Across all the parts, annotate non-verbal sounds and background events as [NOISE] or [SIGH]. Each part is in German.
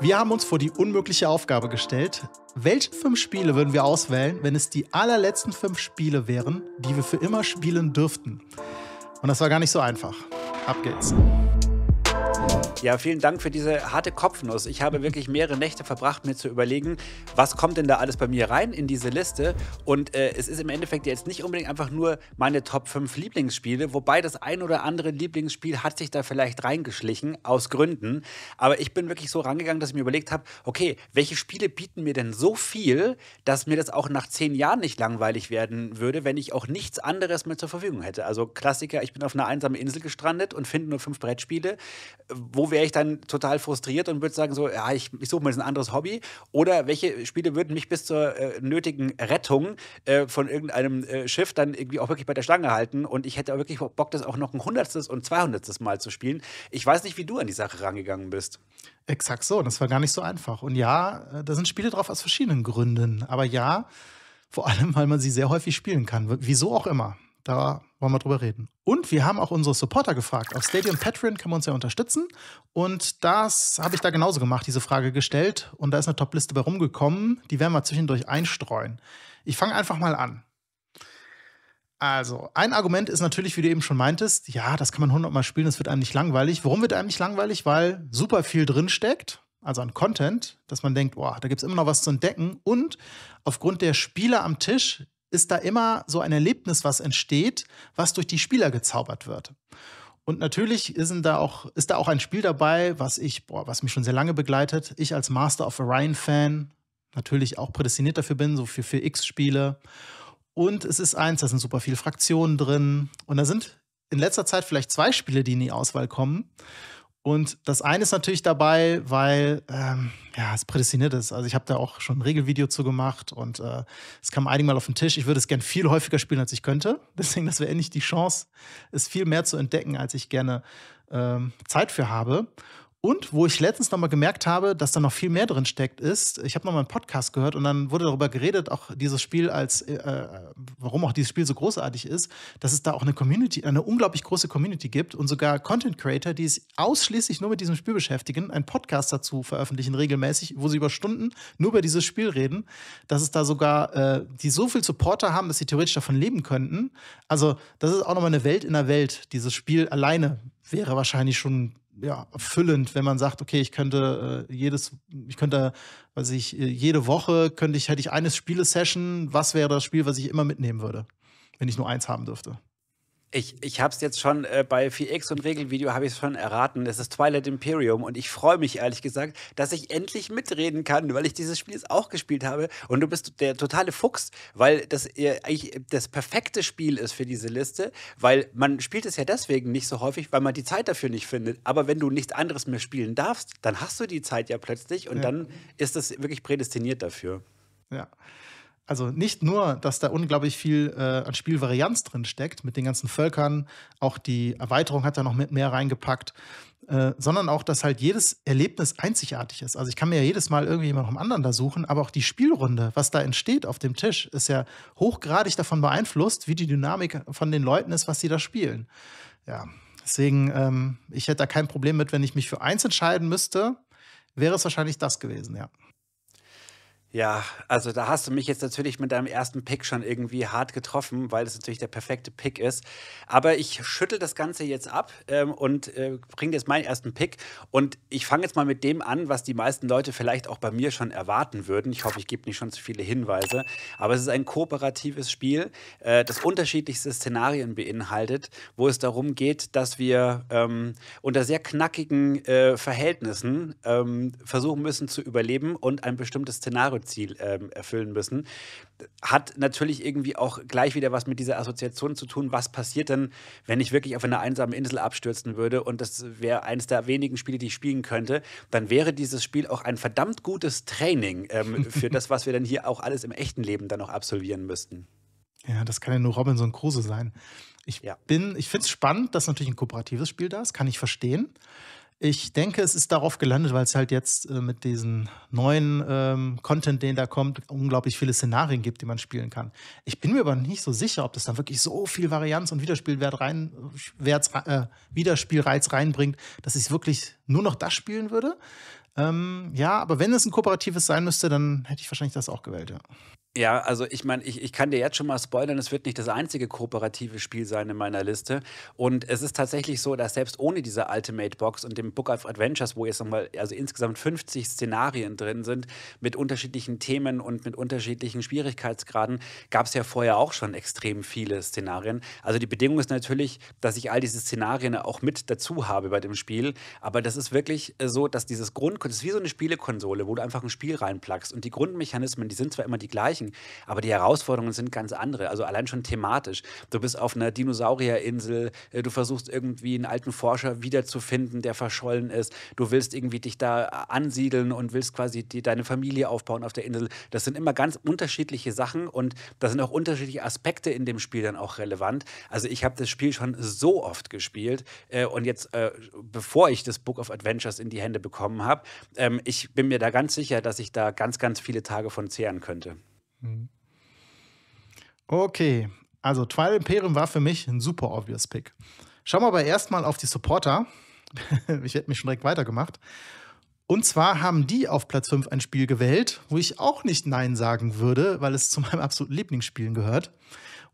Wir haben uns vor die unmögliche Aufgabe gestellt. Welche fünf Spiele würden wir auswählen, wenn es die allerletzten fünf Spiele wären, die wir für immer spielen dürften? Und das war gar nicht so einfach. Ab geht's. Ja, vielen Dank für diese harte Kopfnuss. Ich habe wirklich mehrere Nächte verbracht, mir zu überlegen, was kommt denn da alles bei mir rein in diese Liste. Und äh, es ist im Endeffekt jetzt nicht unbedingt einfach nur meine Top 5 Lieblingsspiele, wobei das ein oder andere Lieblingsspiel hat sich da vielleicht reingeschlichen, aus Gründen. Aber ich bin wirklich so rangegangen, dass ich mir überlegt habe, okay, welche Spiele bieten mir denn so viel, dass mir das auch nach zehn Jahren nicht langweilig werden würde, wenn ich auch nichts anderes mehr zur Verfügung hätte. Also Klassiker, ich bin auf einer einsamen Insel gestrandet und finde nur fünf Brettspiele. Wo wäre ich dann total frustriert und würde sagen, so, ja, ich, ich suche mir jetzt ein anderes Hobby? Oder welche Spiele würden mich bis zur äh, nötigen Rettung äh, von irgendeinem äh, Schiff dann irgendwie auch wirklich bei der Schlange halten? Und ich hätte wirklich Bock, das auch noch ein hundertstes und zweihundertstes Mal zu spielen. Ich weiß nicht, wie du an die Sache rangegangen bist. Exakt so, das war gar nicht so einfach. Und ja, äh, da sind Spiele drauf aus verschiedenen Gründen. Aber ja, vor allem, weil man sie sehr häufig spielen kann. Wieso auch immer. Da wollen wir drüber reden. Und wir haben auch unsere Supporter gefragt. Auf Stadium Patreon können wir uns ja unterstützen. Und das habe ich da genauso gemacht, diese Frage gestellt. Und da ist eine Top-Liste bei rumgekommen. Die werden wir zwischendurch einstreuen. Ich fange einfach mal an. Also, ein Argument ist natürlich, wie du eben schon meintest, ja, das kann man hundertmal spielen, das wird einem nicht langweilig. Warum wird einem nicht langweilig? Weil super viel drinsteckt, also an Content, dass man denkt, boah, da gibt es immer noch was zu entdecken. Und aufgrund der Spieler am Tisch ist da immer so ein Erlebnis, was entsteht, was durch die Spieler gezaubert wird. Und natürlich ist da, auch, ist da auch ein Spiel dabei, was ich, boah, was mich schon sehr lange begleitet. Ich als Master of Orion-Fan natürlich auch prädestiniert dafür bin, so für 4X-Spiele. Und es ist eins, da sind super viele Fraktionen drin. Und da sind in letzter Zeit vielleicht zwei Spiele, die in die Auswahl kommen. Und das eine ist natürlich dabei, weil ähm, ja, es prädestiniert ist. Also ich habe da auch schon ein Regelvideo zu gemacht und äh, es kam einigmal auf den Tisch. Ich würde es gerne viel häufiger spielen, als ich könnte. [LAUGHS] Deswegen, das wäre endlich die Chance, es viel mehr zu entdecken, als ich gerne ähm, Zeit für habe. Und wo ich letztens nochmal gemerkt habe, dass da noch viel mehr drin steckt, ist, ich habe nochmal einen Podcast gehört und dann wurde darüber geredet, auch dieses Spiel als, äh, äh, warum auch dieses Spiel so großartig ist, dass es da auch eine Community, eine unglaublich große Community gibt und sogar Content Creator, die es ausschließlich nur mit diesem Spiel beschäftigen, einen Podcast dazu veröffentlichen regelmäßig, wo sie über Stunden nur über dieses Spiel reden, dass es da sogar, äh, die so viel Supporter haben, dass sie theoretisch davon leben könnten. Also, das ist auch nochmal eine Welt in der Welt. Dieses Spiel alleine wäre wahrscheinlich schon ja, erfüllend, wenn man sagt, okay, ich könnte äh, jedes, ich könnte, weiß ich, äh, jede Woche könnte ich, hätte ich eine Spiele-Session, was wäre das Spiel, was ich immer mitnehmen würde, wenn ich nur eins haben dürfte? Ich, ich habe es jetzt schon äh, bei 4X und Regelvideo habe ich es schon erraten. Es ist Twilight Imperium und ich freue mich ehrlich gesagt, dass ich endlich mitreden kann, weil ich dieses Spiel jetzt auch gespielt habe und du bist der totale Fuchs, weil das äh, eigentlich das perfekte Spiel ist für diese Liste, weil man spielt es ja deswegen nicht so häufig, weil man die Zeit dafür nicht findet. Aber wenn du nichts anderes mehr spielen darfst, dann hast du die Zeit ja plötzlich und ja. dann ist das wirklich prädestiniert dafür. Ja also nicht nur, dass da unglaublich viel äh, an Spielvarianz drin steckt mit den ganzen Völkern, auch die Erweiterung hat da noch mit mehr reingepackt, äh, sondern auch, dass halt jedes Erlebnis einzigartig ist. Also ich kann mir ja jedes Mal irgendwie jemand anderen da suchen, aber auch die Spielrunde, was da entsteht auf dem Tisch, ist ja hochgradig davon beeinflusst, wie die Dynamik von den Leuten ist, was sie da spielen. Ja, deswegen, ähm, ich hätte da kein Problem mit, wenn ich mich für eins entscheiden müsste, wäre es wahrscheinlich das gewesen, ja. Ja, also da hast du mich jetzt natürlich mit deinem ersten Pick schon irgendwie hart getroffen, weil es natürlich der perfekte Pick ist. Aber ich schüttel das Ganze jetzt ab ähm, und äh, bringe jetzt meinen ersten Pick. Und ich fange jetzt mal mit dem an, was die meisten Leute vielleicht auch bei mir schon erwarten würden. Ich hoffe, ich gebe nicht schon zu viele Hinweise. Aber es ist ein kooperatives Spiel, äh, das unterschiedlichste Szenarien beinhaltet, wo es darum geht, dass wir ähm, unter sehr knackigen äh, Verhältnissen ähm, versuchen müssen zu überleben und ein bestimmtes Szenario Ziel ähm, erfüllen müssen, hat natürlich irgendwie auch gleich wieder was mit dieser Assoziation zu tun. Was passiert denn, wenn ich wirklich auf einer einsamen Insel abstürzen würde und das wäre eines der wenigen Spiele, die ich spielen könnte, dann wäre dieses Spiel auch ein verdammt gutes Training ähm, für das, was wir dann hier auch alles im echten Leben dann noch absolvieren müssten. Ja, das kann ja nur Robinson Crusoe sein. Ich ja. ich finde es spannend, dass natürlich ein kooperatives Spiel da ist, kann ich verstehen. Ich denke, es ist darauf gelandet, weil es halt jetzt äh, mit diesen neuen ähm, Content, den da kommt, unglaublich viele Szenarien gibt, die man spielen kann. Ich bin mir aber nicht so sicher, ob das dann wirklich so viel Varianz und Wiederspielwert rein, Wert, äh, Wiederspielreiz reinbringt, dass ich wirklich nur noch das spielen würde. Ähm, ja, aber wenn es ein kooperatives sein müsste, dann hätte ich wahrscheinlich das auch gewählt, ja. Ja, also ich meine, ich, ich kann dir jetzt schon mal spoilern, es wird nicht das einzige kooperative Spiel sein in meiner Liste. Und es ist tatsächlich so, dass selbst ohne diese Ultimate Box und dem Book of Adventures, wo jetzt nochmal, also insgesamt 50 Szenarien drin sind, mit unterschiedlichen Themen und mit unterschiedlichen Schwierigkeitsgraden, gab es ja vorher auch schon extrem viele Szenarien. Also die Bedingung ist natürlich, dass ich all diese Szenarien auch mit dazu habe bei dem Spiel. Aber das ist wirklich so, dass dieses Grund, das ist wie so eine Spielekonsole, wo du einfach ein Spiel reinplackst. Und die Grundmechanismen, die sind zwar immer die gleichen, Ding. Aber die Herausforderungen sind ganz andere, also allein schon thematisch. Du bist auf einer Dinosaurierinsel, äh, du versuchst irgendwie einen alten Forscher wiederzufinden, der verschollen ist. Du willst irgendwie dich da äh, ansiedeln und willst quasi die, deine Familie aufbauen auf der Insel. Das sind immer ganz unterschiedliche Sachen und da sind auch unterschiedliche Aspekte in dem Spiel dann auch relevant. Also ich habe das Spiel schon so oft gespielt äh, und jetzt, äh, bevor ich das Book of Adventures in die Hände bekommen habe, ähm, ich bin mir da ganz sicher, dass ich da ganz, ganz viele Tage von zehren könnte. Mhm. Okay, also Twilight Imperium war für mich ein super obvious Pick. Schauen wir aber erstmal auf die Supporter. [LAUGHS] ich hätte mich schon direkt weitergemacht. Und zwar haben die auf Platz 5 ein Spiel gewählt, wo ich auch nicht Nein sagen würde, weil es zu [LAUGHS] meinem absoluten Lieblingsspielen gehört.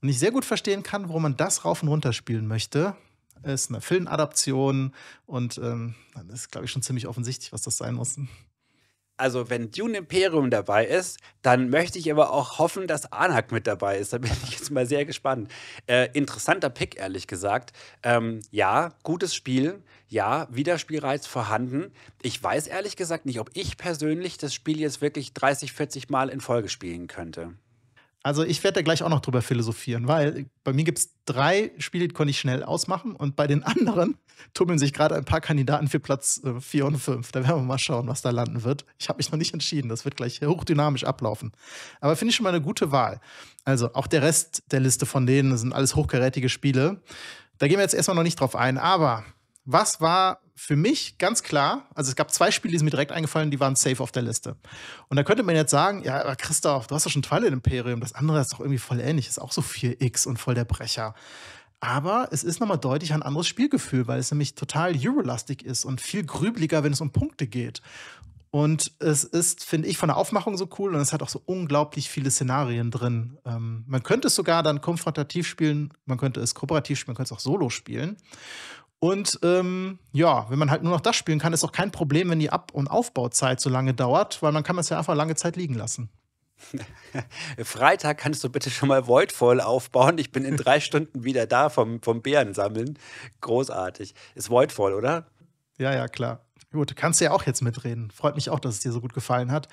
Und ich sehr gut verstehen kann, warum man das rauf und runter spielen möchte. Es ist eine Filmadaption und ähm, das ist, glaube ich, schon ziemlich offensichtlich, was das sein muss also wenn Dune Imperium dabei ist, dann möchte ich aber auch hoffen, dass Anak mit dabei ist. Da bin ich jetzt mal sehr gespannt. Äh, interessanter Pick, ehrlich gesagt. Ähm, ja, gutes Spiel. Ja, Wiederspielreiz vorhanden. Ich weiß ehrlich gesagt nicht, ob ich persönlich das Spiel jetzt wirklich 30, 40 Mal in Folge spielen könnte. Also ich werde da gleich auch noch drüber philosophieren, weil bei mir gibt es drei Spiele, die konnte ich schnell ausmachen und bei den [LAUGHS] anderen tummeln sich gerade ein paar Kandidaten für Platz 4 äh, und 5. Da werden wir mal schauen, was da landen wird. Ich habe mich noch nicht entschieden, das wird gleich hochdynamisch ablaufen. Aber finde ich schon mal eine gute Wahl. Also auch der Rest der Liste von denen sind alles hochkarätige Spiele. Da gehen wir jetzt erstmal noch nicht drauf ein, aber was war für mich ganz klar, also es gab zwei Spiele, die sind mir direkt eingefallen, die waren safe auf der Liste. Und da könnte man jetzt sagen, ja, aber Christoph, du hast doch schon Twilight Imperium, das andere ist doch irgendwie voll ähnlich, ist auch so 4X und voll der Brecher. Aber es ist nochmal deutlich ein anderes Spielgefühl, weil es nämlich total Eurolastig ist und viel grübliger, wenn es um Punkte geht. Und es ist, finde ich, von der Aufmachung so cool und es hat auch so unglaublich viele Szenarien drin. Ähm, man könnte es sogar dann konfrontativ spielen, man könnte es kooperativ spielen, man könnte es auch solo spielen. Und ähm, ja, wenn man halt nur noch das spielen kann, ist auch kein Problem, wenn die Ab- und Aufbauzeit so lange dauert, weil man kann es ja einfach lange Zeit liegen lassen. [LAUGHS] Freitag kannst du bitte schon mal Voidfall aufbauen. Ich bin in drei [LAUGHS] Stunden wieder da vom, vom Bären sammeln. Großartig. Ist Voidfall, oder? Ja, ja, klar. Gut, kannst du ja auch jetzt mitreden. Freut mich auch, dass es dir so gut gefallen hat.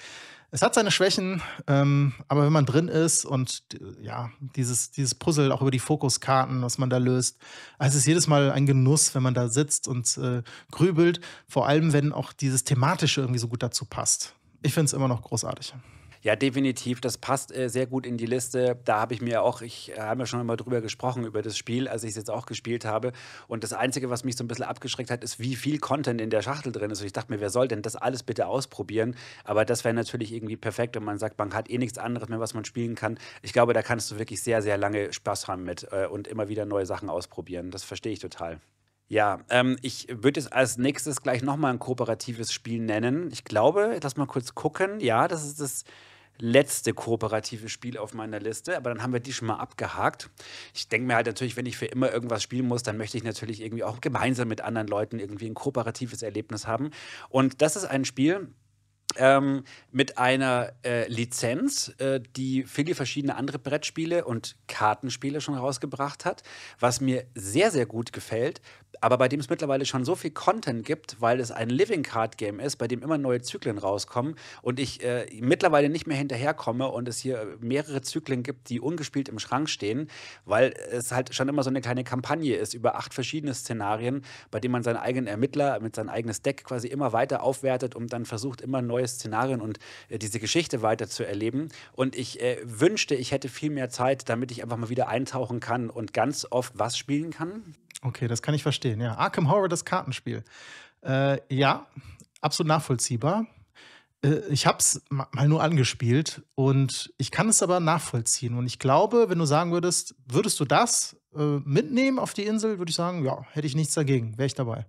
Es hat seine Schwächen, ähm, aber wenn man drin ist und äh, ja, dieses, dieses Puzzle auch über die Fokuskarten, was man da löst, also es ist jedes Mal ein Genuss, wenn man da sitzt und äh, grübelt, vor allem wenn auch dieses Thematische irgendwie so gut dazu passt. Ich finde es immer noch großartig. Ja, definitiv. Das passt äh, sehr gut in die Liste. Da habe ich mir auch, ich äh, habe ja schon mal drüber gesprochen, über das Spiel, als ich es jetzt auch gespielt habe. Und das Einzige, was mich so ein bisschen abgeschreckt hat, ist, wie viel Content in der Schachtel drin ist. Und ich dachte mir, wer soll denn das alles bitte ausprobieren? Aber das wäre natürlich irgendwie perfekt, Und man sagt, man hat eh nichts anderes mehr, was man spielen kann. Ich glaube, da kannst du wirklich sehr, sehr lange Spaß haben mit äh, und immer wieder neue Sachen ausprobieren. Das verstehe ich total. Ja, ähm, ich würde es als nächstes gleich nochmal ein kooperatives Spiel nennen. Ich glaube, lass mal kurz gucken. Ja, das ist das letzte kooperative Spiel auf meiner Liste, aber dann haben wir die schon mal abgehakt. Ich denke mir halt natürlich, wenn ich für immer irgendwas spielen muss, dann möchte ich natürlich irgendwie auch gemeinsam mit anderen Leuten irgendwie ein kooperatives Erlebnis haben. Und das ist ein Spiel, ähm, mit einer äh, Lizenz, äh, die viele verschiedene andere Brettspiele und Kartenspiele schon rausgebracht hat, was mir sehr, sehr gut gefällt, aber bei dem es mittlerweile schon so viel Content gibt, weil es ein Living Card Game ist, bei dem immer neue Zyklen rauskommen und ich äh, mittlerweile nicht mehr hinterherkomme und es hier mehrere Zyklen gibt, die ungespielt im Schrank stehen, weil es halt schon immer so eine kleine Kampagne ist über acht verschiedene Szenarien, bei dem man seinen eigenen Ermittler mit seinem eigenes Deck quasi immer weiter aufwertet und dann versucht immer neue Szenarien und äh, diese Geschichte weiter zu erleben und ich äh, wünschte, ich hätte viel mehr Zeit, damit ich einfach mal wieder eintauchen kann und ganz oft was spielen kann. Okay, das kann ich verstehen. Ja, Arkham Horror, das Kartenspiel. Äh, ja, absolut nachvollziehbar. Äh, ich habe es mal nur angespielt und ich kann es aber nachvollziehen. Und ich glaube, wenn du sagen würdest, würdest du das äh, mitnehmen auf die Insel, würde ich sagen, ja, hätte ich nichts dagegen, wäre ich dabei.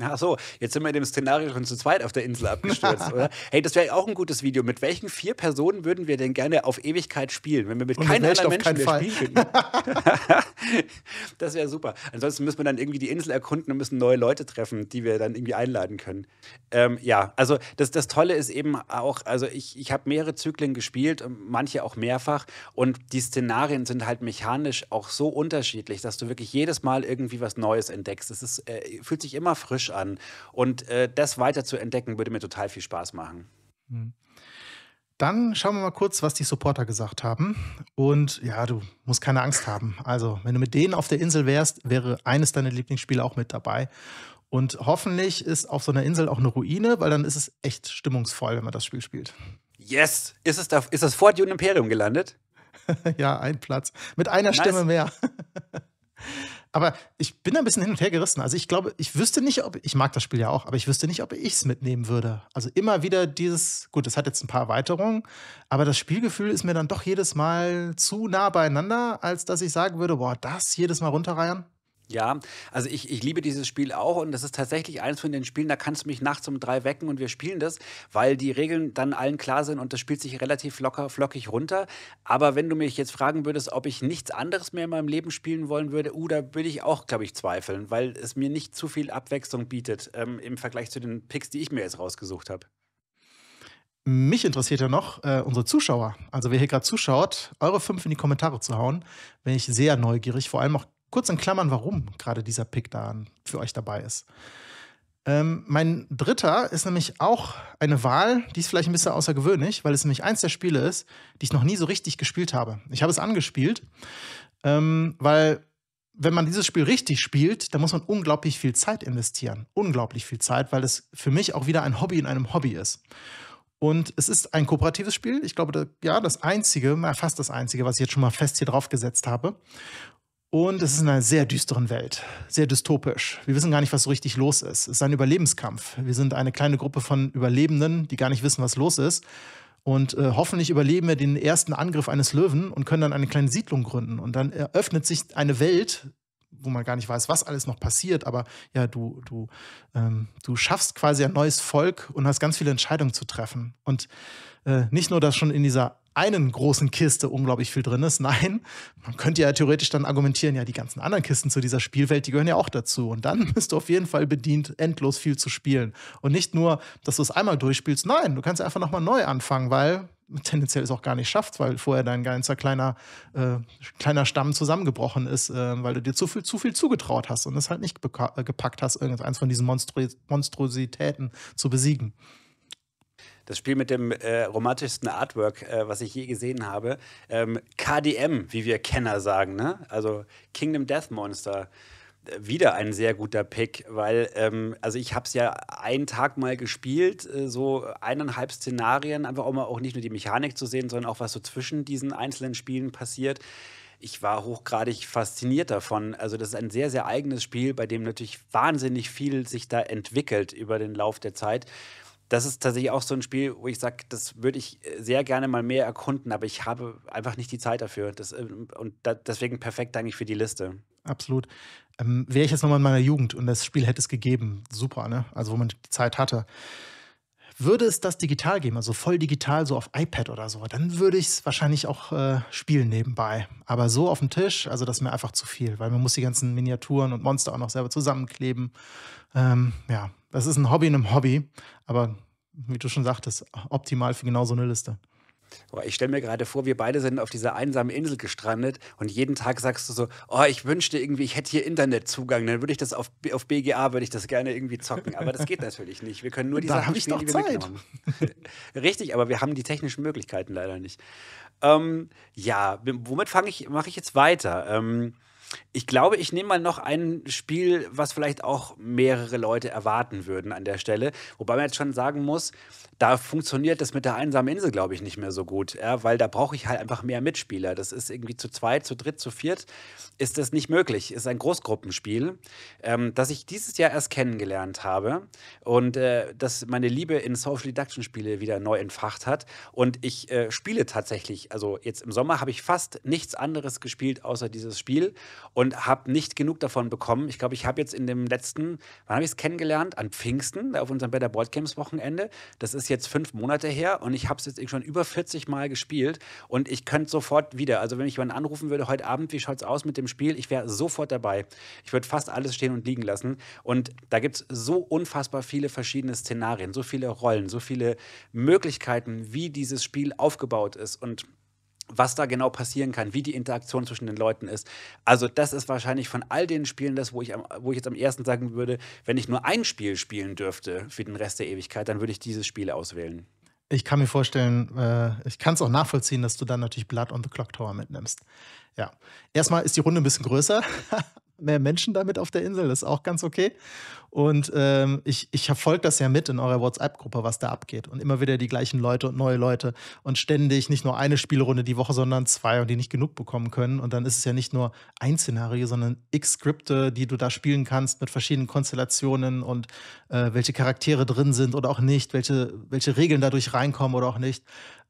Ach so, jetzt sind wir in dem Szenario schon zu zweit auf der Insel abgestürzt, [LAUGHS] oder? Hey, das wäre auch ein gutes Video. Mit welchen vier Personen würden wir denn gerne auf Ewigkeit spielen, wenn wir mit keinem anderen Menschen mehr spielen könnten? [LAUGHS] [LAUGHS] das wäre super. Ansonsten müssen wir dann irgendwie die Insel erkunden und müssen neue Leute treffen, die wir dann irgendwie einladen können. Ähm, ja, also das, das Tolle ist eben auch, also ich, ich habe mehrere Zyklen gespielt, manche auch mehrfach. Und die Szenarien sind halt mechanisch auch so unterschiedlich, dass du wirklich jedes Mal irgendwie was Neues entdeckst. Es äh, fühlt sich immer frisch frisch an. Und äh, das weiter zu entdecken, würde mir total viel Spaß machen. Hm. Dann schauen wir mal kurz, was die Supporter gesagt haben. Und ja, du musst keine Angst haben. Also, wenn du mit denen auf der Insel wärst, wäre eines deiner Lieblingsspiele auch mit dabei. Und hoffentlich ist auf so einer Insel auch eine Ruine, weil dann ist es echt stimmungsvoll, wenn man das Spiel spielt. Yes! Ist es da, ist das vor Dune Imperium gelandet? [LAUGHS] ja, ein Platz. Mit einer nice. Stimme mehr. Aber ich bin ein bisschen hin und her gerissen. Also ich glaube, ich wüsste nicht, ob ich mag das Spiel ja auch, aber ich wüsste nicht, ob ich es mitnehmen würde. Also immer wieder dieses, gut, es hat jetzt ein paar Erweiterungen, aber das Spielgefühl ist mir dann doch jedes Mal zu nah beieinander, als dass ich sagen würde, boah, das jedes Mal runterreiern. Ja, also ich, ich liebe dieses Spiel auch und das ist tatsächlich eines von den Spielen, da kannst du mich nachts um drei wecken und wir spielen das, weil die Regeln dann allen klar sind und das spielt sich relativ locker, flockig runter. Aber wenn du mich jetzt fragen würdest, ob ich nichts anderes mehr in meinem Leben spielen wollen würde, uh, da würde ich auch, glaube ich, zweifeln, weil es mir nicht zu viel Abwechslung bietet ähm, im Vergleich zu den Picks, die ich mir jetzt rausgesucht habe. Mich interessiert ja noch äh, unsere Zuschauer. Also wer hier gerade zuschaut, eure fünf in die Kommentare zu hauen, bin ich sehr neugierig. Vor allem auch kurz in Klammern, warum gerade dieser Pick da für euch dabei ist. Ähm, mein dritter ist nämlich auch eine Wahl, die ist vielleicht ein bisschen außergewöhnlich, weil es nämlich eins der Spiele ist, die ich noch nie so richtig gespielt habe. Ich habe es angespielt, ähm, weil wenn man dieses Spiel richtig spielt, dann muss man unglaublich viel Zeit investieren. Unglaublich viel Zeit, weil es für mich auch wieder ein Hobby in einem Hobby ist. Und es ist ein kooperatives Spiel. Ich glaube, da, ja, das einzige, fast das einzige, was ich jetzt schon mal fest hier drauf gesetzt habe. Und es ist in einer sehr düsteren Welt, sehr dystopisch. Wir wissen gar nicht, was so richtig los ist. Es ist ein Überlebenskampf. Wir sind eine kleine Gruppe von Überlebenden, die gar nicht wissen, was los ist. Und äh, hoffentlich überleben wir den ersten Angriff eines Löwen und können dann eine kleine Siedlung gründen. Und dann eröffnet sich eine Welt, wo man gar nicht weiß, was alles noch passiert. Aber ja, du, du, ähm, du schaffst quasi ein neues Volk und hast ganz viele Entscheidungen zu treffen. Und äh, nicht nur dass schon in dieser einen großen Kiste unglaublich viel drin ist. Nein, man könnte ja theoretisch dann argumentieren, ja, die ganzen anderen Kisten zu dieser Spielwelt, die gehören ja auch dazu. Und dann [LAUGHS] bist du auf jeden Fall bedient, endlos viel zu spielen. Und nicht nur, dass du es einmal durchspielst, nein, du kannst einfach nochmal neu anfangen, weil tendenziell es auch gar nicht schafft, weil vorher dein ganzer kleiner, äh, kleiner Stamm zusammengebrochen ist, äh, weil du dir zu viel, zu viel zugetraut hast und es halt nicht äh, gepackt hast, irgendeins von diesen Monstru Monstrositäten zu besiegen das Spiel mit dem äh, romantischsten Artwork, äh, was ich je gesehen habe. Ähm, KDM, wie wir Kenner sagen, ne? Also Kingdom Death Monster. Äh, wieder ein sehr guter Pick, weil, ähm, also ich habe es ja einen Tag mal gespielt, äh, so eineinhalb Szenarien, einfach auch mal auch nicht nur die Mechanik zu sehen, sondern auch was so zwischen diesen einzelnen Spielen passiert ich war hochgradig fasziniert davon. Also das ist ein sehr, sehr eigenes Spiel, bei dem natürlich wahnsinnig viel sich da entwickelt über den Lauf der Zeit das ist tatsächlich auch so ein Spiel, wo ich sage, das würde ich äh, sehr gerne mal mehr erkunden, aber ich habe einfach nicht die Zeit dafür. Das, äh, und da, deswegen perfekt eigentlich für die Liste. Absolut. Ähm, Wäre ich jetzt nochmal in meiner Jugend und das Spiel hätte es gegeben, super, ne? Also wo man die Zeit hatte. Würde es das digital geben, also voll digital, so auf iPad oder so, dann würde ich es wahrscheinlich auch äh, spielen nebenbei. Aber so auf dem Tisch, also das ist mir einfach zu viel, weil man muss die ganzen Miniaturen und Monster auch noch selber zusammenkleben. Ähm, ja, das ist ein Hobby in einem Hobby, aber wie du schon sagtest, optimal für genau so eine Liste. Oh, ich stelle mir gerade vor, wir beide sind auf dieser einsamen Insel gestrandet und jeden Tag sagst du so, oh, ich wünschte irgendwie, ich hätte hier Internetzugang, dann würde ich das auf, auf BGA, würde ich das gerne irgendwie zocken. Aber das geht [LAUGHS] natürlich nicht. Wir können nur die da Sachen spielen, die wir Zeit. mitgenommen [LAUGHS] Richtig, aber wir haben die technischen Möglichkeiten leider nicht. Ähm, ja, womit fange ich, mache ich jetzt weiter? Ähm, ich glaube, ich nehme mal noch ein Spiel, was vielleicht auch mehrere Leute erwarten würden an der Stelle. Wobei man jetzt schon sagen muss, da funktioniert das mit der einsamen Insel, glaube ich, nicht mehr so gut. Ja? Weil da brauche ich halt einfach mehr Mitspieler. Das ist irgendwie zu zweit, zu dritt, zu viert ist das nicht möglich. Ist ein Großgruppenspiel, ähm, das ich dieses Jahr erst kennengelernt habe und äh, das meine Liebe in Social Deduction Spiele wieder neu entfacht hat. Und ich äh, spiele tatsächlich, also jetzt im Sommer habe ich fast nichts anderes gespielt außer dieses Spiel. Und und habe nicht genug davon bekommen. Ich glaube, ich habe jetzt in dem letzten, wann habe ich es kennengelernt? An Pfingsten, auf unserem Better Board Camps Wochenende. Das ist jetzt fünf Monate her und ich habe es jetzt schon über 40 Mal gespielt und ich könnte sofort wieder, also wenn ich jemanden anrufen würde, heute Abend, wie schaut es aus mit dem Spiel? Ich wäre sofort dabei. Ich würde fast alles stehen und liegen lassen. Und da gibt es so unfassbar viele verschiedene Szenarien, so viele Rollen, so viele Möglichkeiten, wie dieses Spiel aufgebaut ist und was da genau passieren kann, wie die Interaktion zwischen den Leuten ist. Also das ist wahrscheinlich von all den Spielen das, wo ich, am, wo ich jetzt am ersten sagen würde, wenn ich nur ein Spiel spielen dürfte für den Rest der Ewigkeit, dann würde ich dieses Spiel auswählen. Ich kann mir vorstellen, äh, ich kann es auch nachvollziehen, dass du dann natürlich Blood on the Clock Tower mitnimmst. Ja, erstmal ist die Runde ein bisschen größer, [LAUGHS] mehr Menschen damit auf der Insel, das ist auch ganz okay. Und ähm, ich, ich verfolge das ja mit in eurer WhatsApp-Gruppe, was da abgeht. Und immer wieder die gleichen Leute und neue Leute. Und ständig nicht nur eine Spielrunde die Woche, sondern zwei und die nicht genug bekommen können. Und dann ist es ja nicht nur ein Szenario, sondern x Skripte, die du da spielen kannst mit verschiedenen Konstellationen und äh, welche Charaktere drin sind oder auch nicht, welche, welche Regeln dadurch reinkommen oder auch nicht.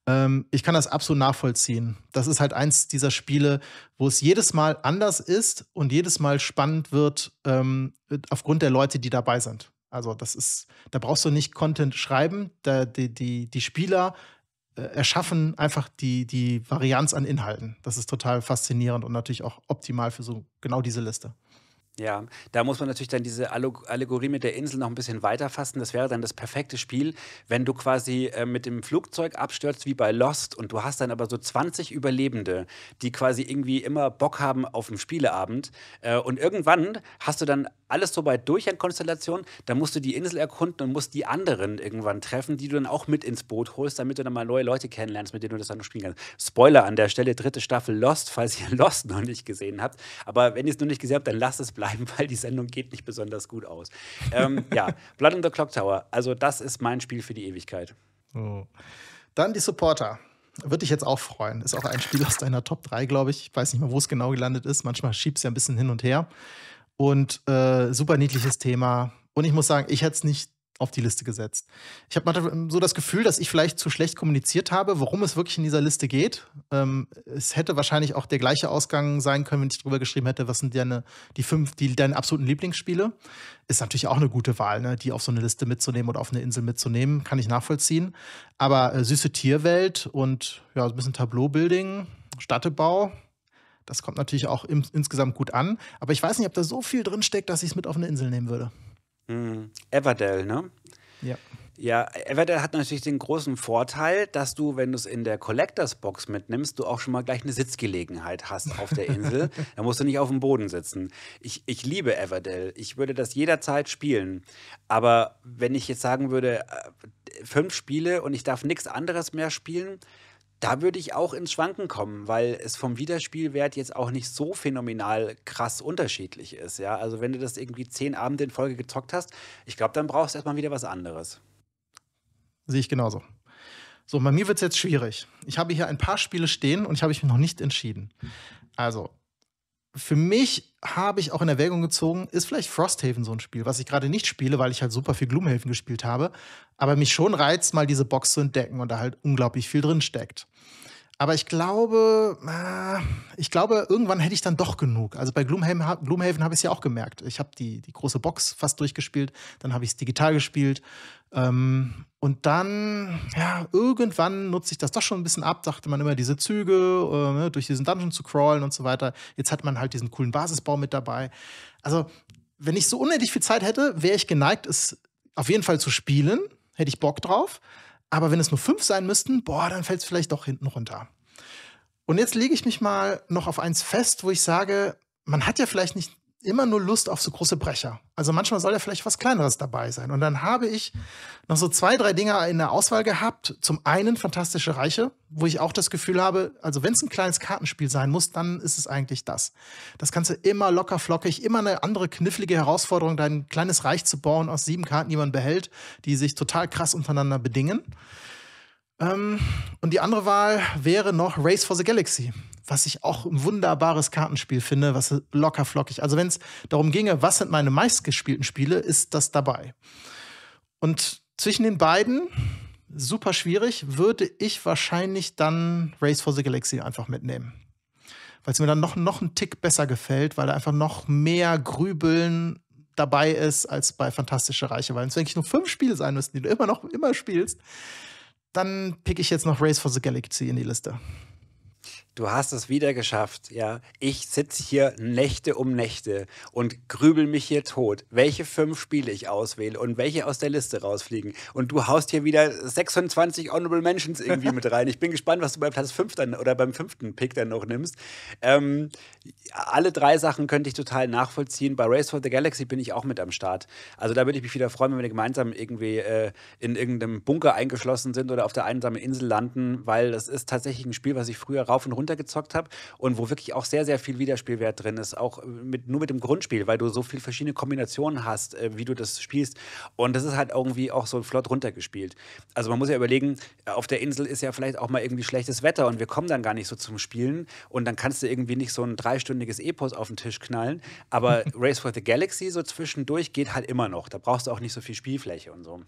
Ähm, ich kann das absolut nachvollziehen. Das ist halt eins dieser Spiele, wo es jedes Mal anders ist und jedes Mal spannend wird, ähm, aufgrund der Leute, die dabei sind. Also, das ist, da brauchst du nicht Content schreiben. Da, die, die, die Spieler äh, erschaffen einfach die, die Varianz an Inhalten. Das ist total faszinierend und natürlich auch optimal für so genau diese Liste. Ja, da muss man natürlich dann diese Allegorie mit der Insel noch ein bisschen weiterfassen. Das wäre dann das perfekte Spiel, wenn du quasi äh, mit dem Flugzeug abstürzt wie bei Lost und du hast dann aber so 20 Überlebende, die quasi irgendwie immer Bock haben auf dem Spieleabend. Äh, und irgendwann hast du dann alles so weit durch an Konstellationen. Dann musst du die Insel erkunden und musst die anderen irgendwann treffen, die du dann auch mit ins Boot holst, damit du dann mal neue Leute kennenlernst, mit denen du das dann noch spielen kannst. Spoiler an der Stelle, dritte Staffel Lost, falls ihr [LAUGHS] Lost noch nicht gesehen habt. Aber wenn ihr es noch nicht gesehen habt, dann lasst es bleiben, [LAUGHS] weil die Sendung geht nicht besonders gut aus. ähm, [LAUGHS] ja, Blood in the Clock Tower. Also das ist mein Spiel für die Ewigkeit. Oh. Dann die Supporter. Würde dich jetzt auch freuen. Ist auch ein Spiel aus deiner Top 3, glaube ich. Ich weiß nicht mehr, wo es genau gelandet ist. Manchmal schiebt es ja ein bisschen hin und her. Und äh, super niedliches Thema. Und ich muss sagen, ich hätte es nicht auf die Liste gesetzt. Ich habe ähm, so das Gefühl, dass ich vielleicht zu schlecht kommuniziert habe, worum es wirklich in dieser Liste geht. Ähm, es hätte wahrscheinlich auch der gleiche Ausgang sein können, wenn ich darüber geschrieben hätte, was sind deine, die fünf, die deine absoluten Lieblingsspiele. Ist natürlich auch eine gute Wahl, ne? die auf so eine Liste mitzunehmen oder auf eine Insel mitzunehmen, kann ich nachvollziehen. Aber äh, süße Tierwelt und ja, ein bisschen Tableau-Building, Stadtebau, das kommt natürlich auch im, insgesamt gut an. Aber ich weiß nicht, ob da so viel drin steckt, dass ich es mit auf eine Insel nehmen würde. Mm, Everdell, ne? Ja. Ja, Everdell hat natürlich den großen Vorteil, dass du, wenn du es in der Collectors Box mitnimmst, du auch schon mal gleich eine Sitzgelegenheit hast auf der Insel. [LAUGHS] da musst du nicht auf dem Boden sitzen. Ich, ich liebe Everdell. Ich würde das jederzeit spielen. Aber wenn ich jetzt sagen würde, äh, fünf Spiele und ich darf nichts anderes mehr spielen, da würde ich auch ins Schwanken kommen, weil es vom Wiederspielwert jetzt auch nicht so phänomenal krass unterschiedlich ist. Ja? Also wenn du das irgendwie zehn Abende in Folge gezockt hast, ich glaube, dann brauchst du erstmal wieder was anderes. Sehe ich genauso. So, bei mir wird es jetzt schwierig. Ich habe hier ein paar Spiele stehen und ich habe mich noch nicht entschieden. Also, für mich habe ich auch in Erwägung gezogen, ist vielleicht Frosthaven so ein Spiel, was ich gerade nicht spiele, weil ich halt super viel Gloomhaven gespielt habe, aber mich schon reizt, mal diese Box zu entdecken und da halt unglaublich viel drin steckt. Aber ich glaube, äh, ich glaube, irgendwann hätte ich dann doch genug. Also bei Gloomhaven, habe ich es ja auch gemerkt. Ich habe die, die große Box fast durchgespielt, dann habe ich es digital gespielt. Ähm, und dann, ja, irgendwann nutze ich das doch schon ein bisschen ab, dachte man immer, diese Züge, äh, ne, durch diesen Dungeon zu crawlen und so weiter. Jetzt hat man halt diesen coolen Basisbau mit dabei. Also, wenn ich so unendlich viel Zeit hätte, wäre ich geneigt, es auf jeden Fall zu spielen. Hätte ich Bock drauf. Aber wenn es nur fünf sein müssten, boah, dann fällt es vielleicht doch hinten runter. Und jetzt lege ich mich mal noch auf eins fest, wo ich sage, man hat ja vielleicht nicht immer nur Lust auf so große Brecher. Also manchmal soll ja vielleicht was Kleineres dabei sein. Und dann habe ich noch so zwei, drei Dinger in der Auswahl gehabt. Zum einen Fantastische Reiche, wo ich auch das Gefühl habe, also wenn es ein kleines Kartenspiel sein muss, dann ist es eigentlich das. Das kannst du immer locker flockig, immer eine andere knifflige Herausforderung, dein kleines Reich zu bauen aus sieben Karten, die man behält, die sich total krass untereinander bedingen. Ähm, und die andere Wahl wäre noch Race for the Galaxy was ich auch ein wunderbares Kartenspiel finde, was locker flockig. Also wenn es darum ginge, was sind meine meistgespielten Spiele, ist das dabei. Und zwischen den beiden, super schwierig, würde ich wahrscheinlich dann Race for the Galaxy einfach mitnehmen. Weil es mir dann noch, noch einen Tick besser gefällt, weil da einfach noch mehr Grübeln dabei ist als bei Fantastische Reiche. Weil es eigentlich nur fünf Spiele sein müssten, die du immer noch immer spielst, dann picke ich jetzt noch Race for the Galaxy in die Liste du hast es wieder geschafft, ja. Ich sitze hier Nächte um Nächte und grübel mich hier tot, welche fünf Spiele ich auswähle und welche aus der Liste rausfliegen. Und du haust hier wieder 26 Honorable Mentions irgendwie mit rein. Ich bin gespannt, was du bei Platz 5 dann oder beim fünften Pick dann noch nimmst. Ähm, alle drei Sachen könnte ich total nachvollziehen. Bei Race for the Galaxy bin ich auch mit am Start. Also da würde ich mich wieder freuen, wenn wir gemeinsam irgendwie äh, in irgendeinem Bunker eingeschlossen sind oder auf der einsamen Insel landen, weil das ist tatsächlich ein Spiel, was ich früher rauf und runter runtergezockt habe und wo wirklich auch sehr, sehr viel Wiederspielwert drin ist, auch äh, mit, nur mit dem Grundspiel, weil du so viele verschiedene Kombinationen hast, äh, wie du das spielst. Und das ist halt irgendwie auch so flott runtergespielt. Also man muss ja überlegen, auf der Insel ist ja vielleicht auch mal irgendwie schlechtes Wetter und wir kommen dann gar nicht so zum Spielen und dann kannst du irgendwie nicht so ein dreistündiges Epos auf den Tisch knallen. Aber [LAUGHS] Race for the Galaxy so zwischendurch geht halt immer noch. Da brauchst du auch nicht so viel Spielfläche und so.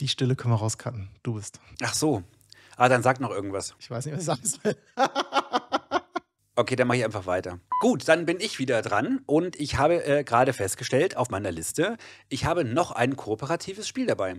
Die Stille können wir rauscutten. Du bist. Ach so. Ah, dann sag noch irgendwas. Ich weiß nicht, was ich sagen soll. [LAUGHS] Okay, dann mache ich einfach weiter. Gut, dann bin ich wieder dran und ich habe äh, gerade festgestellt auf meiner Liste, ich habe noch ein kooperatives Spiel dabei.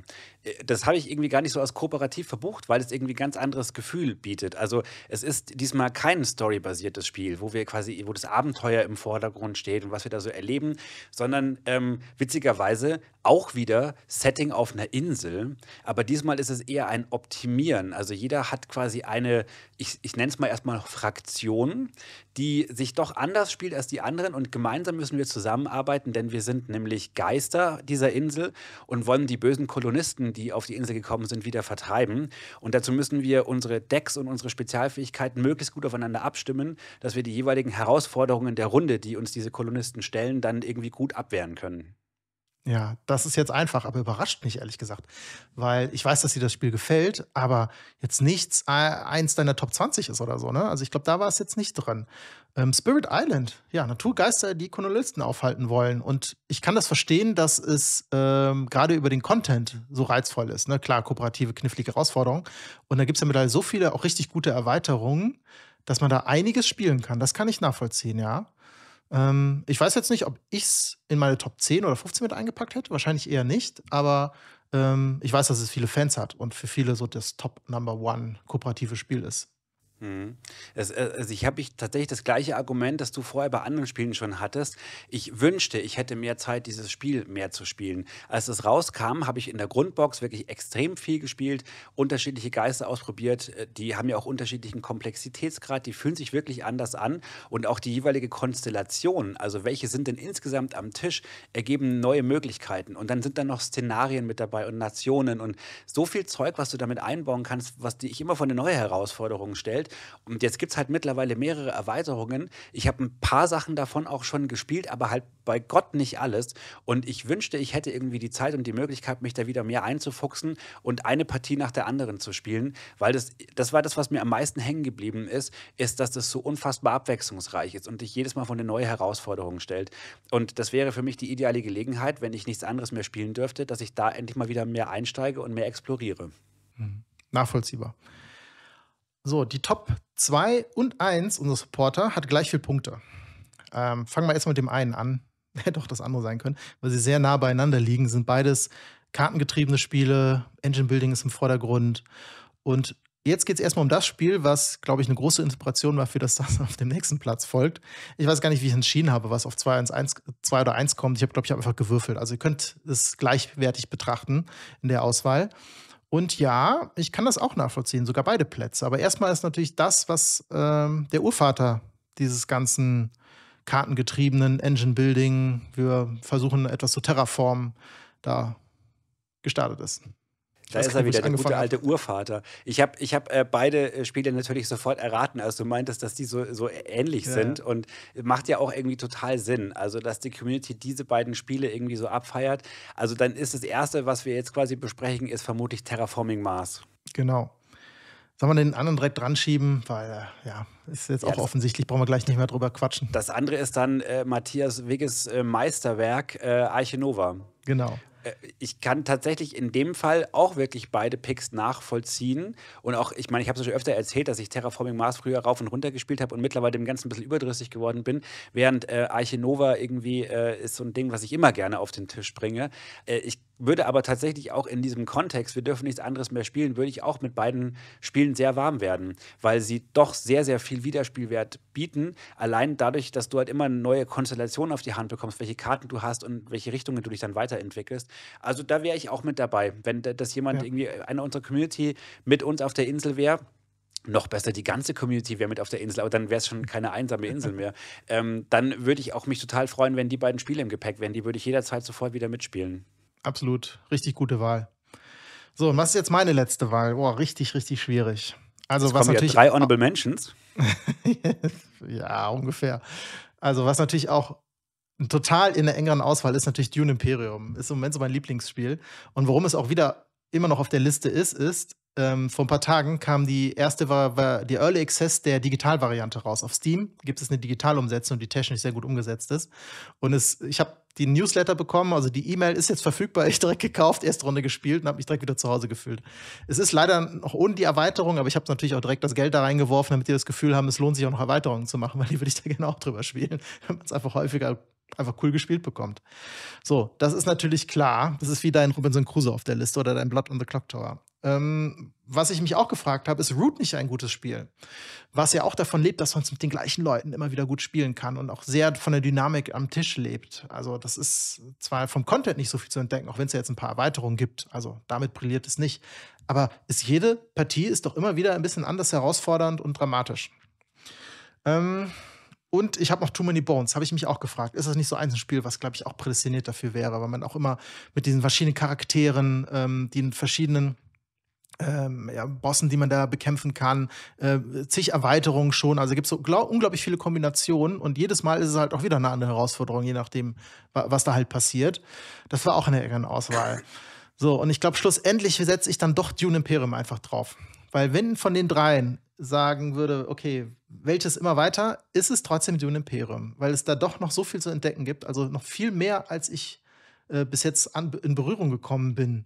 Äh, das habe ich irgendwie gar nicht so als kooperativ verbucht, weil es irgendwie ein ganz anderes Gefühl bietet. Also es ist diesmal kein storybasiertes Spiel, wo wir quasi, wo das Abenteuer im Vordergrund steht und was wir da so erleben, sondern ähm, witzigerweise auch wieder Setting auf einer Insel. Aber diesmal ist es eher ein Optimieren. Also jeder hat quasi eine, ich, ich nenne es mal erstmal Fraktion die sich doch anders spielt als die anderen und gemeinsam müssen wir zusammenarbeiten, denn wir sind nämlich Geister dieser Insel und wollen die bösen Kolonisten, die auf die Insel gekommen sind, wieder vertreiben. Und dazu müssen wir unsere Decks und unsere Spezialfähigkeiten möglichst gut aufeinander abstimmen, dass wir die jeweiligen Herausforderungen der Runde, die uns diese Kolonisten stellen, dann irgendwie gut abwehren können. Ja, das ist jetzt einfach, aber überrascht mich ehrlich gesagt, weil ich weiß, dass dir das Spiel gefällt, aber jetzt nichts äh, eins deiner Top 20 ist oder so, ne? Also ich glaube, da war es jetzt nicht drin. Ähm, Spirit Island, ja, Naturgeister, die Kolonisten aufhalten wollen. Und ich kann das verstehen, dass es ähm, gerade über den Content so reizvoll ist, ne? Klar, kooperative, knifflige Herausforderungen. Und da gibt es ja mittlerweile so viele auch richtig gute Erweiterungen, dass man da einiges spielen kann. Das kann ich nachvollziehen, ja. Ähm, ich weiß jetzt nicht, ob ich es in meine Top 10 oder 15 mit eingepackt hätte. Wahrscheinlich eher nicht, aber ähm, ich weiß, dass es viele Fans hat und für viele so das Top Number One kooperative Spiel ist. Mhm. Es, äh, also ich habe ich tatsächlich das gleiche Argument, das du vorher bei anderen Spielen schon hattest. Ich wünschte, ich hätte mehr Zeit, dieses Spiel mehr zu spielen. Als es rauskam, habe ich in der Grundbox wirklich extrem viel gespielt, unterschiedliche Geister ausprobiert. Äh, die haben ja auch unterschiedlichen Komplexitätsgrad, die fühlen sich wirklich anders an. Und auch die jeweilige Konstellation, also welche sind denn insgesamt am Tisch, ergeben neue Möglichkeiten. Und dann sind da noch Szenarien mit dabei und Nationen und so viel Zeug, was du damit einbauen kannst, was dich immer vor eine neue Herausforderung stellt. Und jetzt gibt es halt mittlerweile mehrere Erweiterungen. Ich habe ein paar Sachen davon auch schon gespielt, aber halt bei Gott nicht alles. Und ich wünschte, ich hätte irgendwie die Zeit und die Möglichkeit, mich da wieder mehr einzufuchsen und eine Partie nach der anderen zu spielen, weil das, das war das, was mir am meisten hängen geblieben ist, ist, dass das so unfassbar abwechslungsreich ist und dich jedes Mal vor eine neue Herausforderung stellt. Und das wäre für mich die ideale Gelegenheit, wenn ich nichts anderes mehr spielen dürfte, dass ich da endlich mal wieder mehr einsteige und mehr exploriere. Hm. Nachvollziehbar. So, die Top 2 und 1, unser Supporter, hat gleich viel Punkte. Ähm, fangen wir erstmal mit dem einen an. [LAUGHS] Hätte auch das andere sein können, weil sie sehr nah beieinander liegen. Sind beides kartengetriebene Spiele, Engine Building ist im Vordergrund. Und jetzt geht es erstmal um das Spiel, was, glaube ich, eine große Inspiration war für das, das auf dem nächsten Platz folgt. Ich weiß gar nicht, wie ich entschieden habe, was auf 2, 1, 1, 2 oder 1 kommt. Ich habe, glaube ich, hab einfach gewürfelt. Also ihr könnt es gleichwertig betrachten in der Auswahl. Und ja, ich kann das auch nachvollziehen, sogar beide Plätze. Aber erstmal ist natürlich das, was ähm, der Urvater dieses ganzen kartengetriebenen Engine Building, wir versuchen etwas zu terraformen, da gestartet ist. Da das ist er wieder, der gute alte Urvater. Ich habe ich hab, äh, beide äh, Spiele natürlich sofort erraten, als du meintest, dass die so, so ähnlich ja. sind. Und macht ja auch irgendwie total Sinn. Also, dass die Community diese beiden Spiele irgendwie so abfeiert. Also, dann ist das Erste, was wir jetzt quasi besprechen, ist vermutlich Terraforming Mars. Genau. Sollen wir den anderen direkt dran schieben, weil äh, ja, ist jetzt ja, auch offensichtlich, brauchen wir gleich nicht mehr drüber quatschen. Das andere ist dann äh, Matthias Wigges äh, Meisterwerk äh, Arche Genau. Äh, ich kann tatsächlich in dem Fall auch wirklich beide Picks nachvollziehen. Und auch, ich meine, ich habe es schon öfter erzählt, dass ich Terraforming Mars früher rauf und runter gespielt habe und mittlerweile dem Ganzen ein bisschen überdrüssig geworden bin. Während äh, Arche Nova irgendwie äh, ist so ein Ding, was ich immer gerne auf den Tisch bringe. Äh, ich würde aber tatsächlich auch in diesem Kontext, wir dürfen nichts anderes mehr spielen, würde ich auch mit beiden Spielen sehr warm werden, weil sie doch sehr, sehr viel Wiederspielwert bieten. Allein dadurch, dass du halt immer eine neue Konstellation auf die Hand bekommst, welche Karten du hast und welche Richtungen du dich dann weiterentwickelst. Also da wäre ich auch mit dabei, wenn das jemand ja. irgendwie, äh, einer unserer Community mit uns auf der Insel wäre noch besser, die ganze Community wäre mit auf der Insel, aber dann wäre es schon keine einsame Insel mehr. [LAUGHS] Ähm, dann würde ich auch mich total freuen, wenn die beiden Spiele im Gepäck wären. Die würde ich jederzeit sofort wieder mitspielen absolut richtig gute Wahl. So, und was ist jetzt meine letzte Wahl? Boah, richtig, richtig schwierig. Also Jetzt was natürlich ja drei Honorable Mentions. [LAUGHS] ja, ungefähr. Also was natürlich auch total in der engeren Auswahl ist natürlich Dune Imperium. Ist im Moment so mein Lieblingsspiel und warum es auch wieder immer noch auf der Liste ist, ist ähm, vor ein paar Tagen kam die erste, war, war die Early Access der Digitalvariante raus. Auf Steam gibt es eine Digitalumsetzung, die technisch sehr gut umgesetzt ist. Und es, ich habe die Newsletter bekommen, also die E-Mail ist jetzt verfügbar, [LAUGHS] ich direkt gekauft, erste Runde gespielt und habe mich direkt wieder zu Hause gefühlt. Es ist leider noch ohne die Erweiterung, aber ich habe natürlich auch direkt das Geld da reingeworfen, damit die das Gefühl haben, es lohnt sich auch noch Erweiterungen zu machen, [LAUGHS] weil die würde ich da gerne auch drüber spielen, [LAUGHS] wenn man es einfach häufiger einfach cool gespielt bekommt. So, das ist natürlich klar. Das ist wie dein Robinson Crusoe auf der Liste oder dein Blood on the Clock Tower. Ähm, was ich mich auch gefragt habe, ist Root nicht ein gutes Spiel? Was ja auch davon lebt, dass man es mit den gleichen Leuten immer wieder gut spielen kann und auch sehr von der Dynamik am Tisch lebt. Also, das ist zwar vom Content nicht so viel zu entdecken, auch wenn es ja jetzt ein paar Erweiterungen gibt. Also, damit brilliert es nicht. Aber ist jede Partie ist doch immer wieder ein bisschen anders herausfordernd und dramatisch. Ähm, und ich habe noch Too Many Bones, habe ich mich auch gefragt. Ist das nicht so ein Spiel, was, glaube ich, auch prädestiniert dafür wäre, weil man auch immer mit diesen verschiedenen Charakteren, ähm, den verschiedenen ähm, ja, Bossen, die man da bekämpfen kann, äh, zig Erweiterungen schon. Also gibt es so unglaublich viele Kombinationen und jedes Mal ist es halt auch wieder eine andere Herausforderung, je nachdem, wa was da halt passiert. Das war auch eine der Auswahl. So, und ich glaube, schlussendlich setze ich dann doch Dune Imperium einfach drauf. Weil wenn von den dreien sagen würde, okay, welches immer weiter, ist es trotzdem Dune Imperium, weil es da doch noch so viel zu entdecken gibt, also noch viel mehr, als ich äh, bis jetzt an, in Berührung gekommen bin.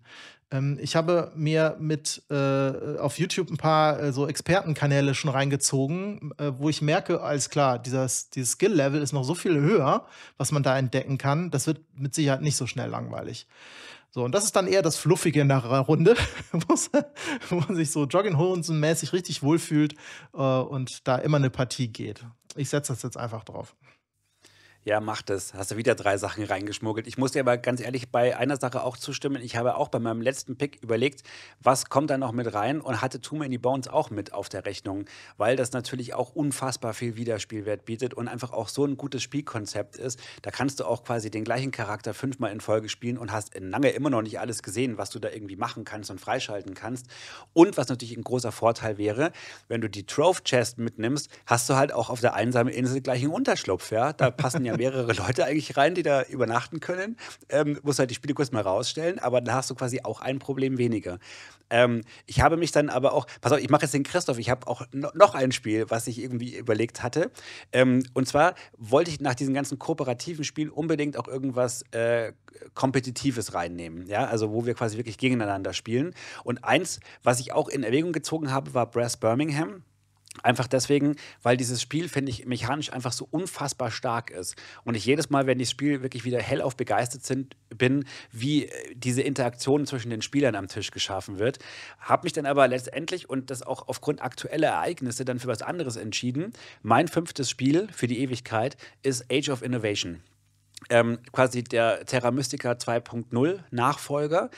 Ähm, ich habe mir mit äh, auf YouTube ein paar äh, so Expertenkanäle schon reingezogen, äh, wo ich merke, alles klar, dieses, dieses Skill-Level ist noch so viel höher, was man da entdecken kann. Das wird mit Sicherheit nicht so schnell langweilig. So, und das ist dann eher das Fluffige in der Runde, [LAUGHS] wo man sich so Jogginghosen-mäßig richtig wohlfühlt äh, und da immer eine Partie geht. Ich setze das jetzt einfach drauf ja, mach das. Hast du wieder drei Sachen reingeschmuggelt. Ich muss dir aber ganz ehrlich bei einer Sache auch zustimmen. Ich habe auch bei meinem letzten Pick überlegt, was kommt da noch mit rein und hatte Too Many Bones auch mit auf der Rechnung, weil das natürlich auch unfassbar viel Wiederspielwert bietet und einfach auch so ein gutes Spielkonzept ist. Da kannst du auch quasi den gleichen Charakter fünfmal in Folge spielen und hast lange immer noch nicht alles gesehen, was du da irgendwie machen kannst und freischalten kannst. Und was natürlich ein großer Vorteil wäre, wenn du die Trove Chest mitnimmst, hast du halt auch auf der einsamen Insel gleich einen Unterschlupf. Ja? Da passen [LAUGHS] ja ja mehrere Leute eigentlich rein, die da übernachten können. Ähm, muss halt die Spiele kurz mal rausstellen, aber dann hast du quasi auch ein Problem weniger. Ähm, ich habe mich dann aber auch, pass auf, ich mache jetzt den Christoph, ich habe auch noch ein Spiel, was ich irgendwie überlegt hatte. Ähm, und zwar wollte ich nach diesen ganzen kooperativen Spielen unbedingt auch irgendwas äh, Kompetitives reinnehmen. Ja, also wo wir quasi wirklich gegeneinander spielen. Und eins, was ich auch in Erwägung gezogen habe, war Brass Birmingham. Einfach deswegen, weil dieses Spiel, finde ich, mechanisch einfach so unfassbar stark ist. Und ich jedes Mal, wenn ich das Spiel wirklich wieder hellauf begeistert sind, bin, wie äh, diese Interaktion zwischen den Spielern am Tisch geschaffen wird. Habe mich dann aber letztendlich und das auch aufgrund aktueller Ereignisse dann für was anderes entschieden. Mein fünftes Spiel für die Ewigkeit ist Age of Innovation. Ähm, quasi der Terra Mystica 2.0 Nachfolger.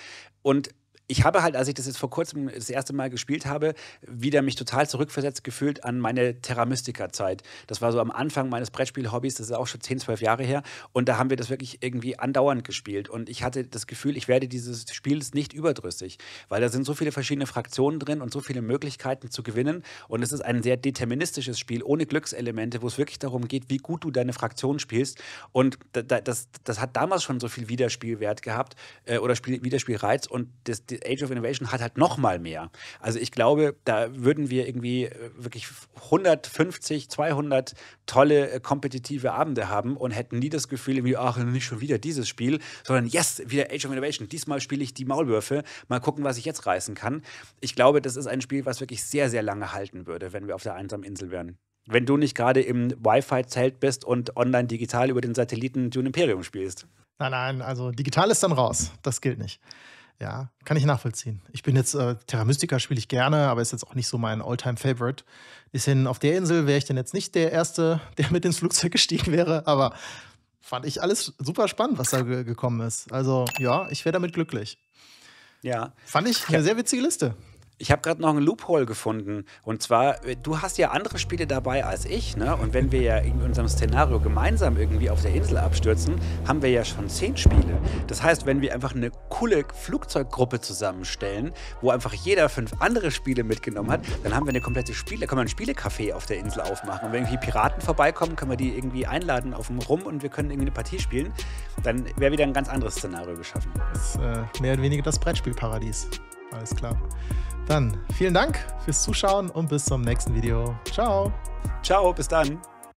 Und ich habe halt, als ich das jetzt vor kurzem das erste Mal gespielt habe, wieder mich total zurückversetzt gefühlt an meine Terra Mystica-Zeit. Das war so am Anfang meines Brettspiel-Hobbys, das ist auch schon 10, 12 Jahre her. Und da haben wir das wirklich irgendwie andauernd gespielt. Und ich hatte das Gefühl, ich werde dieses Spiels nicht überdrüssig, weil da sind so viele verschiedene Fraktionen drin und so viele Möglichkeiten zu gewinnen. Und es ist ein sehr deterministisches Spiel ohne Glückselemente, wo es wirklich darum geht, wie gut du deine Fraktion spielst. Und das, das, hat damals schon so viel Widerspielwert gehabt äh, oder Widerspielreiz. Und das, das die Age of Innovation hat halt noch mal mehr. Also ich glaube, da würden wir irgendwie äh, wirklich 150, 200 tolle äh, kompetitive Abende haben und hätten nie das Gefühl, irgendwie, ach, nicht schon wieder dieses Spiel, sondern yes, wieder Age of Innovation. Diesmal spiele ich die Maulwürfe. Mal gucken, was ich jetzt reißen kann. Ich glaube, das ist ein Spiel, was wirklich sehr, sehr lange halten würde, wenn wir auf der einsamen Insel wären. Wenn du nicht gerade im Wi-Fi-Zelt bist und online digital über den Satelliten Dune Imperium spielst. Nein, nein, also digital ist dann raus. Das gilt nicht. Ja, kann ich nachvollziehen. Ich bin jetzt, äh, Terra Mystica spiele ich gerne, aber ist jetzt auch nicht so mein alltime favorite Ist hin, auf der Insel wäre ich denn jetzt nicht der Erste, [LAUGHS] der mit ins Flugzeug gestiegen wäre, aber fand ich alles super spannend, was da ge gekommen ist. Also ja, ich wäre damit glücklich. Ja. Fand ich eine ja. sehr witzige Liste. Ich habe gerade noch einen Loophole gefunden. Und zwar, äh, du hast ja andere Spiele dabei als ich, ne? Und wenn wir ja in unserem Szenario gemeinsam irgendwie auf der Insel abstürzen, haben wir ja schon zehn Spiele. Das heißt, wenn wir einfach eine coole Flugzeuggruppe zusammenstellen, wo einfach jeder fünf andere Spiele mitgenommen hat, dann haben wir eine komplette Spiele, können wir ein Spielecafé auf der Insel aufmachen. Und wenn irgendwie Piraten vorbeikommen, können wir die irgendwie einladen auf dem Rum und wir können irgendwie eine Partie spielen. Dann wäre wieder ein ganz anderes Szenario geschaffen. Das ist äh, mehr oder weniger das Brettspielparadies. Alles klar. Dann vielen Dank fürs Zuschauen und bis zum nächsten Video. Ciao. Ciao, bis dann.